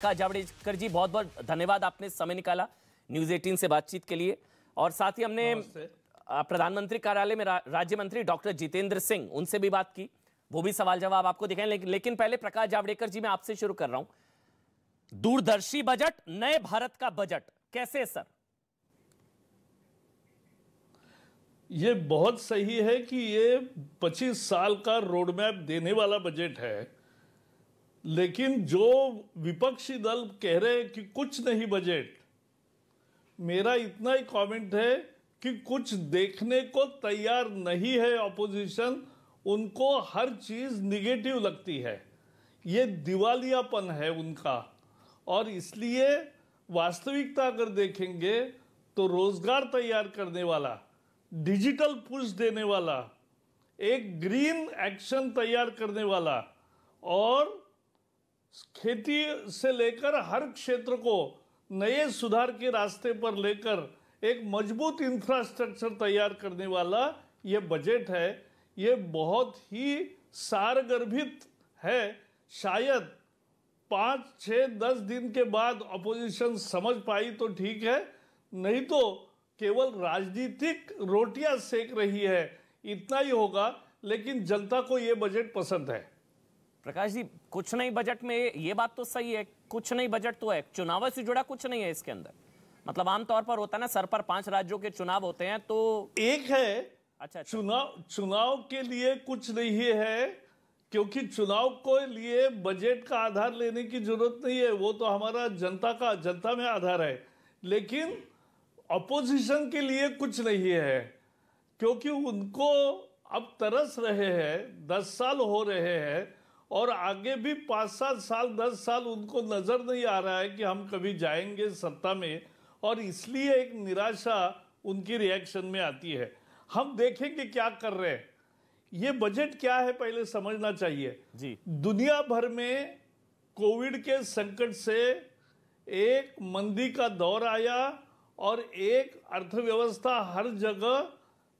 का जावड़ेकर जी बहुत बहुत धन्यवाद आपने समय निकाला न्यूज 18 से बातचीत के लिए और साथ ही हमने प्रधानमंत्री कार्यालय में रा, राज्य मंत्री डॉक्टर जितेंद्र सिंह उनसे भी बात की वो भी सवाल जवाब आपको दिखाए लेकिन, लेकिन पहले प्रकाश जावड़ेकर जी मैं आपसे शुरू कर रहा हूं दूरदर्शी बजट नए भारत का बजट कैसे सर ये बहुत सही है कि ये 25 साल का रोडमैप देने वाला बजट है लेकिन जो विपक्षी दल कह रहे हैं कि कुछ नहीं बजट मेरा इतना ही कमेंट है कि कुछ देखने को तैयार नहीं है ऑपोजिशन उनको हर चीज़ निगेटिव लगती है ये दिवालियापन है उनका और इसलिए वास्तविकता अगर देखेंगे तो रोजगार तैयार करने वाला डिजिटल पुश देने वाला एक ग्रीन एक्शन तैयार करने वाला और खेती से लेकर हर क्षेत्र को नए सुधार के रास्ते पर लेकर एक मजबूत इंफ्रास्ट्रक्चर तैयार करने वाला ये बजट है ये बहुत ही सारगर्भित है शायद पाँच छः दस दिन के बाद अपोजिशन समझ पाई तो ठीक है नहीं तो केवल राजनीतिक रोटियां सेक रही है इतना ही होगा लेकिन जनता को ये बजट पसंद है प्रकाश जी कुछ नहीं बजट में ये बात तो सही है कुछ नहीं बजट तो है चुनाव से जुड़ा कुछ नहीं है इसके अंदर मतलब आमतौर पर होता है ना सर पर पांच राज्यों के चुनाव होते हैं तो एक है अच्छा, अच्छा चुनाव चुनाव के लिए कुछ नहीं है क्योंकि चुनाव को लिए बजट का आधार लेने की जरूरत नहीं है वो तो हमारा जनता का जनता में आधार है लेकिन अपोजिशन के लिए कुछ नहीं है क्योंकि उनको अब तरस रहे हैं दस साल हो रहे हैं और आगे भी पाँच सात साल दस साल उनको नज़र नहीं आ रहा है कि हम कभी जाएंगे सत्ता में और इसलिए एक निराशा उनकी रिएक्शन में आती है हम देखेंगे क्या कर रहे हैं ये बजट क्या है पहले समझना चाहिए जी दुनिया भर में कोविड के संकट से एक मंदी का दौर आया और एक अर्थव्यवस्था हर जगह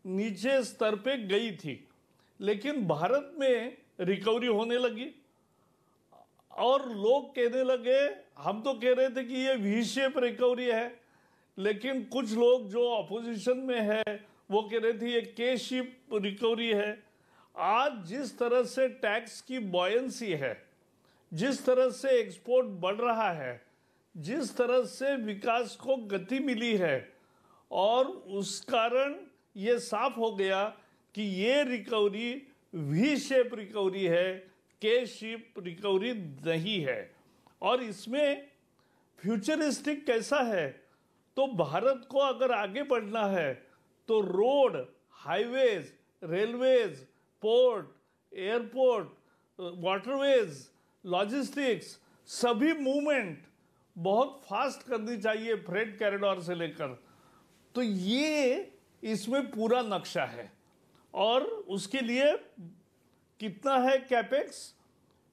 नीचे स्तर पे गई थी लेकिन भारत में रिकवरी होने लगी और लोग कहने लगे हम तो कह रहे थे कि ये वी शेप रिकवरी है लेकिन कुछ लोग जो अपोजिशन में है वो कह रहे थे ये के शिप रिकवरी है आज जिस तरह से टैक्स की बॉयंसी है जिस तरह से एक्सपोर्ट बढ़ रहा है जिस तरह से विकास को गति मिली है और उस कारण ये साफ हो गया कि ये रिकवरी वी शेप रिकवरी है के शेप रिकवरी नहीं है और इसमें फ्यूचरिस्टिक कैसा है तो भारत को अगर आगे बढ़ना है तो road highways railways port airport waterways logistics सभी मूवमेंट बहुत फास्ट करनी चाहिए फ्रेड कैरिडोर से लेकर तो ये इसमें पूरा नक्शा है और उसके लिए कितना है कैपेक्स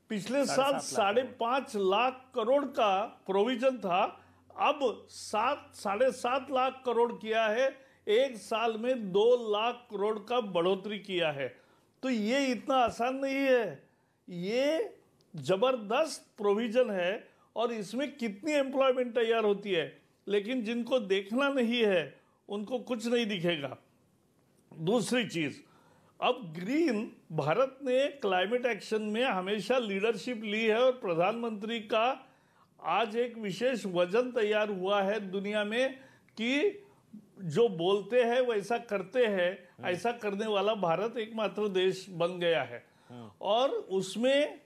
पिछले साल साढ़े पांच लाख करोड़ का प्रोविजन था अब सात साढ़े सात लाख करोड़ किया है एक साल में दो लाख करोड़ का बढ़ोतरी किया है तो ये इतना आसान नहीं है ये जबरदस्त प्रोविजन है और इसमें कितनी एम्प्लॉयमेंट तैयार होती है लेकिन जिनको देखना नहीं है उनको कुछ नहीं दिखेगा दूसरी चीज़ अब ग्रीन भारत ने क्लाइमेट एक्शन में हमेशा लीडरशिप ली है और प्रधानमंत्री का आज एक विशेष वजन तैयार हुआ है दुनिया में कि जो बोलते हैं वैसा करते हैं हम्म। ऐसा करने वाला भारत एकमात्र देश बन गया है हम्म। और उसमें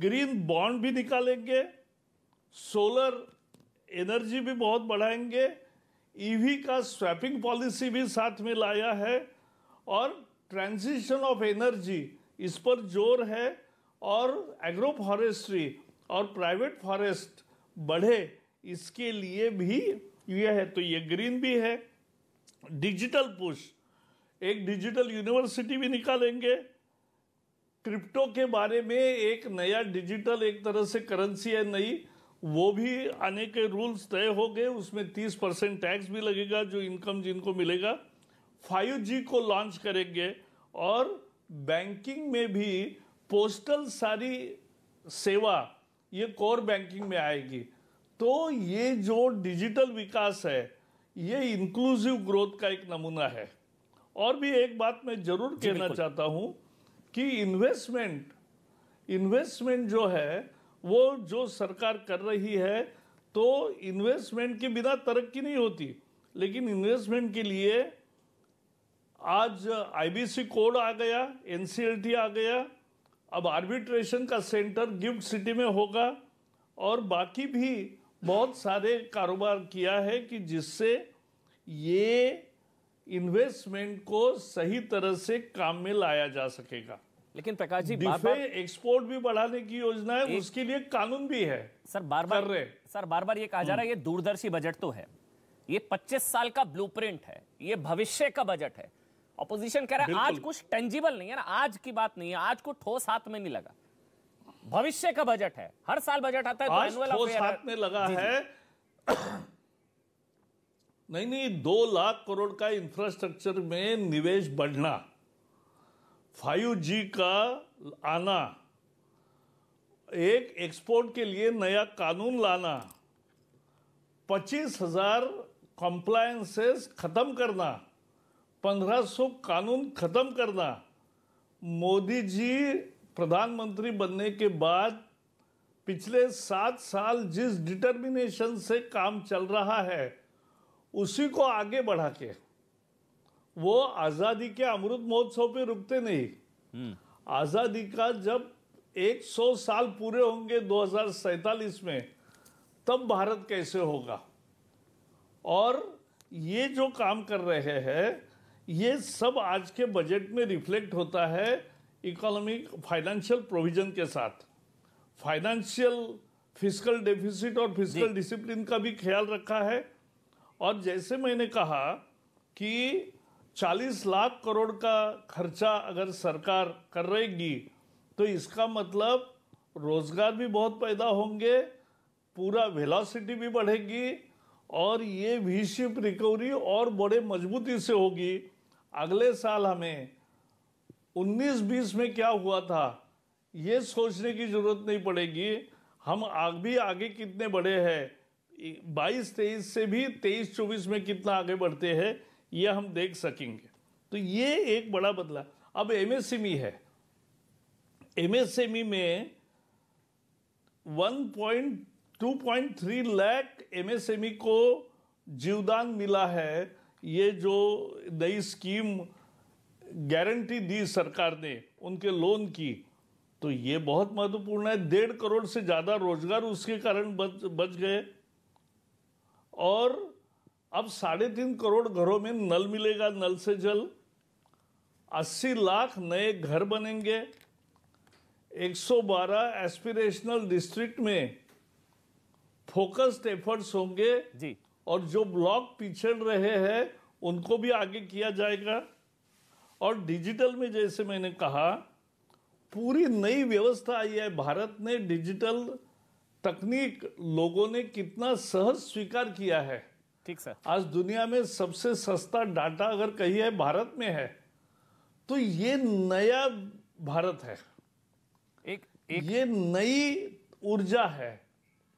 ग्रीन बॉन्ड भी निकालेंगे सोलर एनर्जी भी बहुत बढ़ाएंगे ईवी का स्वैपिंग पॉलिसी भी साथ में लाया है और ट्रांजिशन ऑफ एनर्जी इस पर जोर है और एग्रो फॉरेस्ट्री और प्राइवेट फॉरेस्ट बढ़े इसके लिए भी यह है तो ये ग्रीन भी है डिजिटल पुश एक डिजिटल यूनिवर्सिटी भी निकालेंगे क्रिप्टो के बारे में एक नया डिजिटल एक तरह से करेंसी है नई वो भी आने के रूल्स तय हो गए उसमें 30 परसेंट टैक्स भी लगेगा जो इनकम जिनको मिलेगा जी को लॉन्च करेंगे और बैंकिंग में भी पोस्टल सारी सेवा ये कोर बैंकिंग में आएगी तो ये जो डिजिटल विकास है ये इंक्लूसिव ग्रोथ का एक नमूना है और भी एक बात मैं जरूर कहना चाहता हूँ कि इन्वेस्टमेंट इन्वेस्टमेंट जो है वो जो सरकार कर रही है तो इन्वेस्टमेंट के बिना तरक्की नहीं होती लेकिन इन्वेस्टमेंट के लिए आज आईबीसी कोड आ गया एनसीएलटी आ गया अब आर्बिट्रेशन का सेंटर गिफ्ट सिटी में होगा और बाकी भी बहुत सारे कारोबार किया है कि जिससे ये इन्वेस्टमेंट को सही तरह से काम में लाया जा सकेगा लेकिन प्रकाश जी बार एक्सपोर्ट भी बढ़ाने की योजना है उसके लिए कानून भी है सर बार बार रहे सर बार बार ये कहा जा रहा है ये दूरदर्शी बजट तो है ये 25 साल का ब्लूप्रिंट है ये भविष्य का बजट है अपोजिशन कह रहा है आज कुछ टेंजिबल नहीं है ना आज की बात नहीं है आज को ठोस हाथ में नहीं लगा भविष्य का बजट है हर साल बजट आता है तो आज तो ठोस हाथ में लगा है नहीं नहीं दो लाख करोड़ का इंफ्रास्ट्रक्चर में निवेश बढ़ना 5G का आना एक एक्सपोर्ट के लिए नया कानून लाना पच्चीस हजार कॉम्प्लायंसेस खत्म करना 1500 कानून ख़त्म करना मोदी जी प्रधानमंत्री बनने के बाद पिछले सात साल जिस डिटर्मिनेशन से काम चल रहा है उसी को आगे बढ़ा के वो आज़ादी के अमृत महोत्सव पे रुकते नहीं हम्म। आज़ादी का जब 100 साल पूरे होंगे दो में तब भारत कैसे होगा और ये जो काम कर रहे हैं ये सब आज के बजट में रिफ्लेक्ट होता है इकोनॉमिक फाइनेंशियल प्रोविजन के साथ फाइनेंशियल फिजिकल डेफिसिट और फिजिकल डिसिप्लिन का भी ख्याल रखा है और जैसे मैंने कहा कि 40 लाख करोड़ का खर्चा अगर सरकार कर रहेगी तो इसका मतलब रोजगार भी बहुत पैदा होंगे पूरा वेलोसिटी भी बढ़ेगी और ये भी शिप रिकवरी और बड़े मजबूती से होगी अगले साल हमें 19-20 में क्या हुआ था ये सोचने की ज़रूरत नहीं पड़ेगी हम आग भी आगे कितने बड़े हैं 22-23 से भी 23-24 में कितना आगे बढ़ते हैं ये हम देख सकेंगे तो ये एक बड़ा बदला अब एमएसएमई e है एमएसएमई e में 1.2.3 लाख एमएसएमई e को जीवदान मिला है ये जो नई स्कीम गारंटी दी सरकार ने उनके लोन की तो ये बहुत महत्वपूर्ण है डेढ़ करोड़ से ज़्यादा रोजगार उसके कारण बच बच गए और अब साढ़े तीन करोड़ घरों में नल मिलेगा नल से जल अस्सी लाख नए घर बनेंगे 112 एस्पिरेशनल डिस्ट्रिक्ट में फोकस्ड एफर्ट्स होंगे जी और जो ब्लॉक पिछड़ रहे हैं उनको भी आगे किया जाएगा और डिजिटल में जैसे मैंने कहा पूरी नई व्यवस्था आई है भारत ने डिजिटल तकनीक लोगों ने कितना सहज स्वीकार किया है ठीक सर आज दुनिया में सबसे सस्ता डाटा अगर कही है भारत में है तो ये नया भारत है एक, एक ये नई ऊर्जा है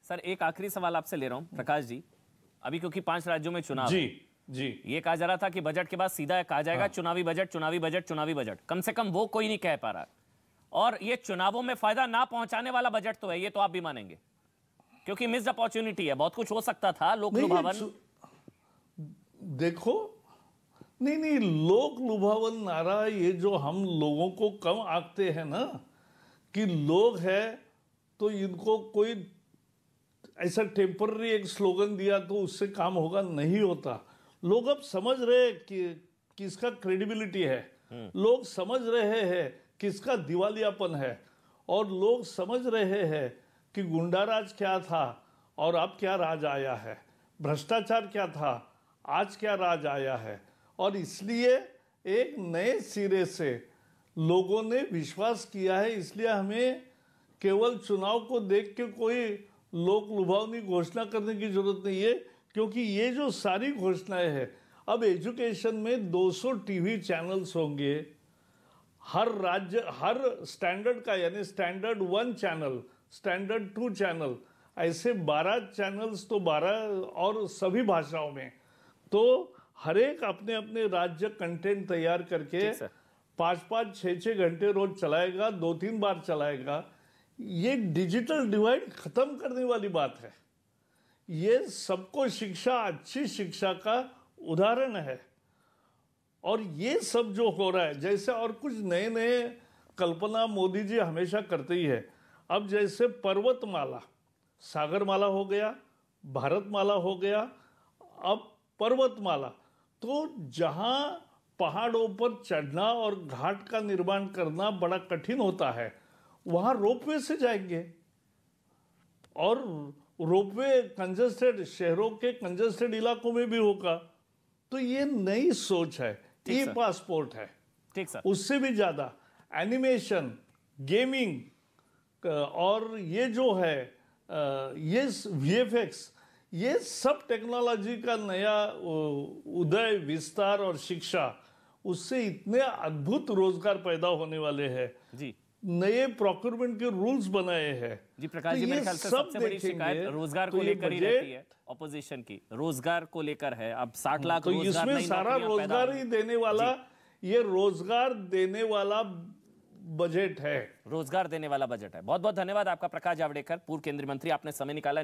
सर एक आखिरी सवाल आपसे ले रहा हूं प्रकाश जी अभी क्योंकि पांच राज्यों में चुनाव जी जी ये कहा जा रहा था कि बजट के बाद सीधा कहा जाएगा हाँ। चुनावी बजट चुनावी बजट चुनावी बजट कम से कम वो कोई नहीं कह पा रहा और ये चुनावों में फायदा ना पहुंचाने वाला बजट तो है ये तो आप भी मानेंगे क्योंकि मिस अपॉर्चुनिटी है बहुत कुछ हो सकता था लोक लुभावन देखो नहीं नहीं लोक लुभावन नारा ये जो हम लोगों को कम आंकते हैं ना कि लोग है तो इनको कोई ऐसा टेम्पररी एक स्लोगन दिया तो उससे काम होगा नहीं होता लोग अब समझ रहे कि किसका क्रेडिबिलिटी है हम्म। लोग समझ रहे हैं किसका दिवालियापन है और लोग समझ रहे हैं कि गुंडाराज क्या था और अब क्या राज आया है भ्रष्टाचार क्या था आज क्या राज आया है और इसलिए एक नए सिरे से लोगों ने विश्वास किया है इसलिए हमें केवल चुनाव को देख के कोई लोक लुभावनी घोषणा करने की ज़रूरत नहीं है क्योंकि ये जो सारी घोषणाएं हैं अब एजुकेशन में 200 टीवी चैनल्स होंगे हर राज्य हर स्टैंडर्ड का यानी standard one channel standard two channel ऐसे 12 चैनल्स तो 12 और सभी भाषाओं में तो हर एक अपने अपने राज्य कंटेंट तैयार करके पाँच पाँच छः छः घंटे रोज चलाएगा दो तीन बार चलाएगा ये डिजिटल डिवाइड ख़त्म करने वाली बात है ये सबको शिक्षा अच्छी शिक्षा का उदाहरण है और ये सब जो हो रहा है जैसे और कुछ नए नए कल्पना मोदी जी हमेशा करते ही है अब जैसे पर्वतमाला सागरमाला हो गया भारतमाला हो गया अब पर्वतमाला तो जहाँ पहाड़ों पर चढ़ना और घाट का निर्माण करना बड़ा कठिन होता है वहां रोपवे से जाएंगे और रोपवे कंजस्टेड शहरों के कंजस्टेड इलाकों में भी होगा तो ये नई सोच है ई पासपोर्ट है ठीक सर उससे भी ज्यादा एनिमेशन गेमिंग और ये जो है ये वीएफएक्स ये सब टेक्नोलॉजी का नया उदय विस्तार और शिक्षा उससे इतने अद्भुत रोजगार पैदा होने वाले हैं जी नए प्रोक्योरमेंट के रूल्स बनाए हैं जी प्रकाश जी तो मेरे ख्याल से सबसे बड़ी शिकायत तो रोजगार को लेकर ही रहती है ऑपोजिशन की रोजगार को लेकर है अब साठ लाख तो इसमें सारा रोजगार ही देने वाला ये रोजगार देने वाला बजट है रोजगार देने वाला बजट है बहुत बहुत धन्यवाद आपका प्रकाश जावड़ेकर पूर्व केंद्रीय मंत्री आपने समय निकाला